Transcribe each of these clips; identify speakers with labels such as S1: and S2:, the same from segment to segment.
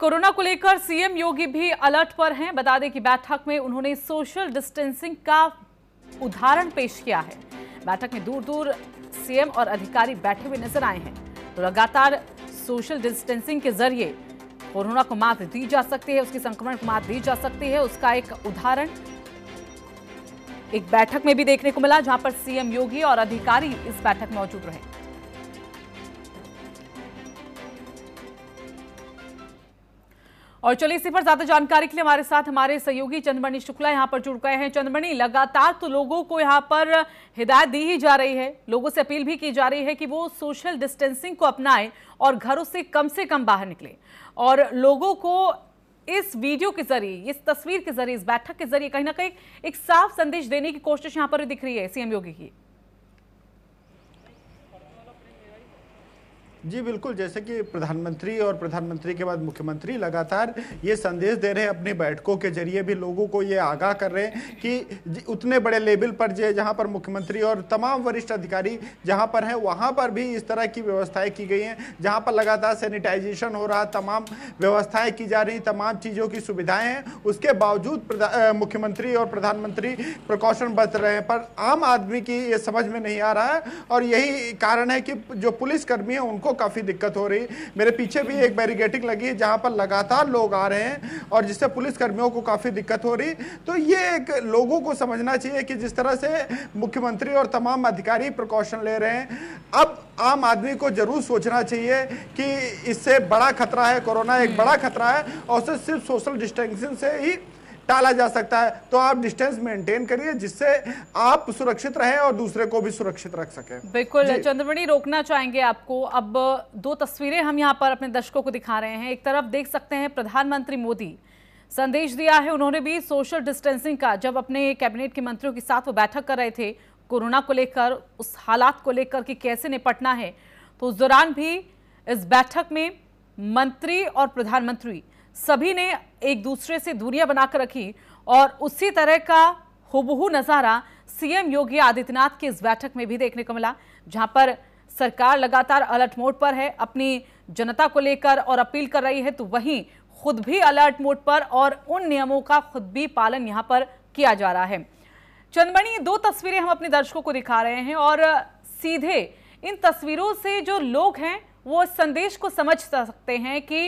S1: Corona को लेकर CM योगी भी अलर्ट पर हैं बता दें कि बैठक में उन्होंने सोशल डिस्टेंसिंग का उदाहरण पेश किया है बैठक में दूर दूर सीएम और अधिकारी बैठे हुए नजर आए हैं तो लगातार सोशल डिस्टेंसिंग के जरिए कोरोना को मात दी जा सकती है उसके संक्रमण को मात दी जा सकती है उसका एक उदाहरण एक बैठक में भी देखने को मिला जहां पर सीएम योगी और अधिकारी इस बैठक में मौजूद रहे और चलिए इसी पर ज्यादा जानकारी के लिए हमारे साथ हमारे सहयोगी चंद्रमणि शुक्ला यहाँ पर जुड़ गए हैं चंद्रमणि लगातार तो लोगों को यहाँ पर हिदायत दी ही जा रही है लोगों से अपील भी की जा रही है कि वो सोशल डिस्टेंसिंग को अपनाएं और घरों से कम से कम बाहर निकलें और लोगों को इस वीडियो के जरिए इस तस्वीर के जरिए इस बैठक के जरिए कहीं ना कहीं एक साफ संदेश देने की कोशिश यहाँ पर दिख रही है सीएम योगी की
S2: जी बिल्कुल जैसे कि प्रधानमंत्री और प्रधानमंत्री के बाद मुख्यमंत्री लगातार ये संदेश दे रहे हैं अपनी बैठकों के जरिए भी लोगों को ये आगाह कर रहे हैं कि उतने बड़े लेवल पर जो जहाँ पर मुख्यमंत्री और तमाम वरिष्ठ अधिकारी जहाँ पर हैं वहाँ पर भी इस तरह की व्यवस्थाएं की गई हैं जहाँ पर लगातार सैनिटाइजेशन हो रहा तमाम व्यवस्थाएँ की जा रही तमाम चीज़ों की सुविधाएँ हैं उसके बावजूद मुख्यमंत्री और प्रधानमंत्री प्रकॉशन बरत रहे हैं पर आम आदमी की ये समझ में नहीं आ रहा है और यही कारण है कि जो पुलिसकर्मी हैं उनको को काफ़ी दिक्कत हो रही मेरे पीछे भी एक बैरिगेटिंग लगी है जहां पर लगातार लोग आ रहे हैं और जिससे पुलिस कर्मियों को काफ़ी दिक्कत हो रही तो ये एक लोगों को समझना चाहिए कि जिस तरह से मुख्यमंत्री और तमाम अधिकारी प्रिकॉशन ले रहे हैं अब आम आदमी को जरूर सोचना चाहिए कि इससे बड़ा खतरा है कोरोना एक बड़ा खतरा है और उसे सिर्फ सोशल डिस्टेंसिंग से ही टाला जा सकता है तो आप डिस्टेंस मेंटेन करिए जिससे आप सुरक्षित रहें और दूसरे को भी सुरक्षित रख सकें बिल्कुल
S1: चंद्रमणि रोकना चाहेंगे आपको अब दो तस्वीरें हम यहाँ पर अपने दर्शकों को दिखा रहे हैं एक तरफ देख सकते हैं प्रधानमंत्री मोदी संदेश दिया है उन्होंने भी सोशल डिस्टेंसिंग का जब अपने कैबिनेट के मंत्रियों के साथ वो बैठक कर रहे थे कोरोना को लेकर उस हालात को लेकर कि कैसे निपटना है तो उस दौरान भी इस बैठक में मंत्री और प्रधानमंत्री सभी ने एक दूसरे से दूरियां बनाकर रखी और उसी तरह का हुबहू नज़ारा सीएम योगी आदित्यनाथ की इस बैठक में भी देखने को मिला जहां पर सरकार लगातार अलर्ट मोड पर है अपनी जनता को लेकर और अपील कर रही है तो वहीं खुद भी अलर्ट मोड पर और उन नियमों का खुद भी पालन यहाँ पर किया जा रहा है चंदमणि दो तस्वीरें हम अपने दर्शकों को दिखा रहे हैं और सीधे इन तस्वीरों से जो लोग हैं वो संदेश को समझ सकते हैं कि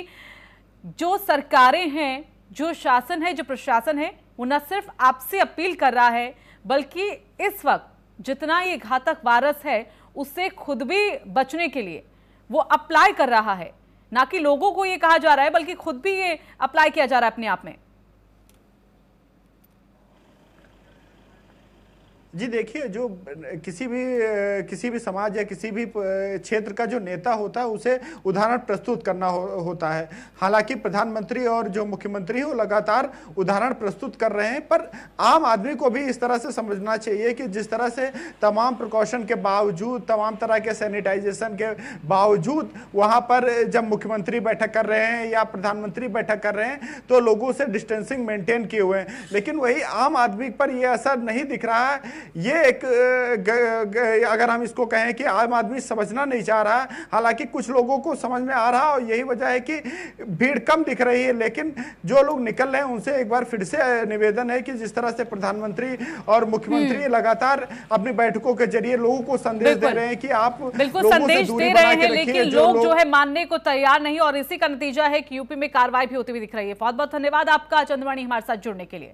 S1: जो सरकारें हैं जो शासन है जो प्रशासन है वो न सिर्फ आपसे अपील कर रहा है बल्कि इस वक्त जितना ये घातक वायरस है उससे खुद भी बचने के लिए वो अप्लाई कर रहा है ना कि लोगों को ये कहा जा रहा है बल्कि खुद भी ये अप्लाई किया जा रहा है अपने आप में
S2: जी देखिए जो किसी भी किसी भी समाज या किसी भी क्षेत्र का जो नेता होता है उसे उदाहरण प्रस्तुत करना हो, होता है हालांकि प्रधानमंत्री और जो मुख्यमंत्री हैं वो लगातार उदाहरण प्रस्तुत कर रहे हैं पर आम आदमी को भी इस तरह से समझना चाहिए कि जिस तरह से तमाम प्रिकॉशन के बावजूद तमाम तरह के सैनिटाइजेशन के बावजूद वहाँ पर जब मुख्यमंत्री बैठक कर रहे हैं या प्रधानमंत्री बैठक कर रहे हैं तो लोगों से डिस्टेंसिंग मेंटेन किए हुए हैं लेकिन वही आम आदमी पर यह असर नहीं दिख रहा है ये एक ग, ग, अगर हम इसको कहें कि आम आदमी समझना नहीं चाह रहा हालांकि कुछ लोगों को समझ में आ रहा और यही वजह है कि भीड़ कम दिख रही है लेकिन जो लोग निकल रहे हैं उनसे एक बार फिर से निवेदन है कि जिस तरह से प्रधानमंत्री और मुख्यमंत्री हम्म। लगातार अपनी बैठकों के जरिए लोगों को संदेश दे रहे हैं कि आप
S1: बिल्कुल संदेश दे रहे हैं लेकिन लोग जो है मानने को तैयार नहीं और इसी का नतीजा है कि यूपी में कार्रवाई भी होती हुई दिख रही है बहुत बहुत धन्यवाद आपका चंद्रवाणी हमारे साथ जुड़ने के लिए